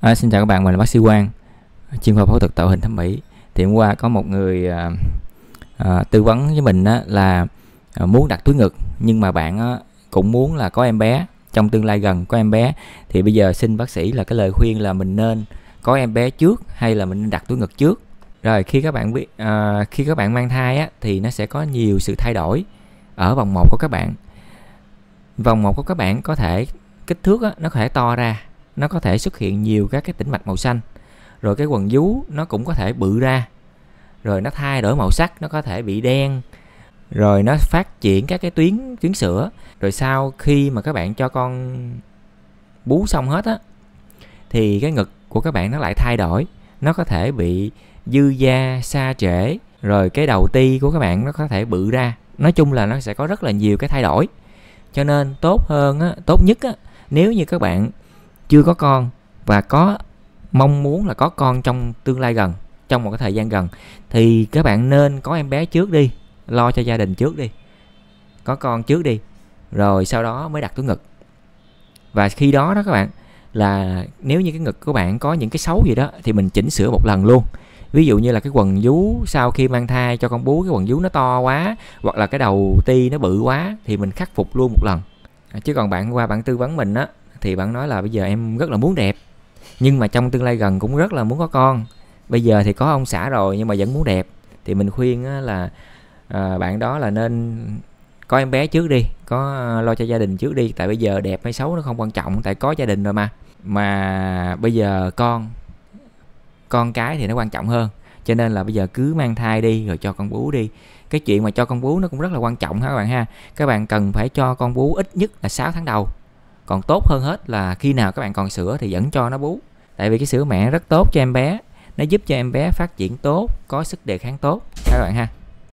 À, xin chào các bạn, mình là bác sĩ Quang, chuyên khoa phẫu thuật tạo hình thẩm mỹ. Thì hôm qua có một người à, à, tư vấn với mình á, là à, muốn đặt túi ngực nhưng mà bạn á, cũng muốn là có em bé trong tương lai gần có em bé thì bây giờ xin bác sĩ là cái lời khuyên là mình nên có em bé trước hay là mình nên đặt túi ngực trước. Rồi khi các bạn biết à, khi các bạn mang thai á, thì nó sẽ có nhiều sự thay đổi ở vòng một của các bạn. Vòng một của các bạn có thể kích thước á, nó có thể to ra nó có thể xuất hiện nhiều các cái tĩnh mạch màu xanh rồi cái quần vú nó cũng có thể bự ra rồi nó thay đổi màu sắc nó có thể bị đen rồi nó phát triển các cái tuyến tuyến sữa rồi sau khi mà các bạn cho con bú xong hết á thì cái ngực của các bạn nó lại thay đổi nó có thể bị dư da xa trễ rồi cái đầu ti của các bạn nó có thể bự ra nói chung là nó sẽ có rất là nhiều cái thay đổi cho nên tốt hơn á, tốt nhất á, nếu như các bạn chưa có con và có mong muốn là có con trong tương lai gần trong một cái thời gian gần thì các bạn nên có em bé trước đi lo cho gia đình trước đi có con trước đi rồi sau đó mới đặt túi ngực và khi đó đó các bạn là nếu như cái ngực của bạn có những cái xấu gì đó thì mình chỉnh sửa một lần luôn ví dụ như là cái quần vú sau khi mang thai cho con bú cái quần vú nó to quá hoặc là cái đầu ti nó bự quá thì mình khắc phục luôn một lần à, chứ còn bạn qua bạn tư vấn mình á thì bạn nói là bây giờ em rất là muốn đẹp nhưng mà trong tương lai gần cũng rất là muốn có con bây giờ thì có ông xã rồi nhưng mà vẫn muốn đẹp thì mình khuyên là à, bạn đó là nên có em bé trước đi có à, lo cho gia đình trước đi tại bây giờ đẹp hay xấu nó không quan trọng tại có gia đình rồi mà mà bây giờ con con cái thì nó quan trọng hơn cho nên là bây giờ cứ mang thai đi rồi cho con bú đi cái chuyện mà cho con bú nó cũng rất là quan trọng ha các bạn ha các bạn cần phải cho con bú ít nhất là 6 tháng đầu còn tốt hơn hết là khi nào các bạn còn sữa thì vẫn cho nó bú tại vì cái sữa mẹ rất tốt cho em bé nó giúp cho em bé phát triển tốt có sức đề kháng tốt các bạn ha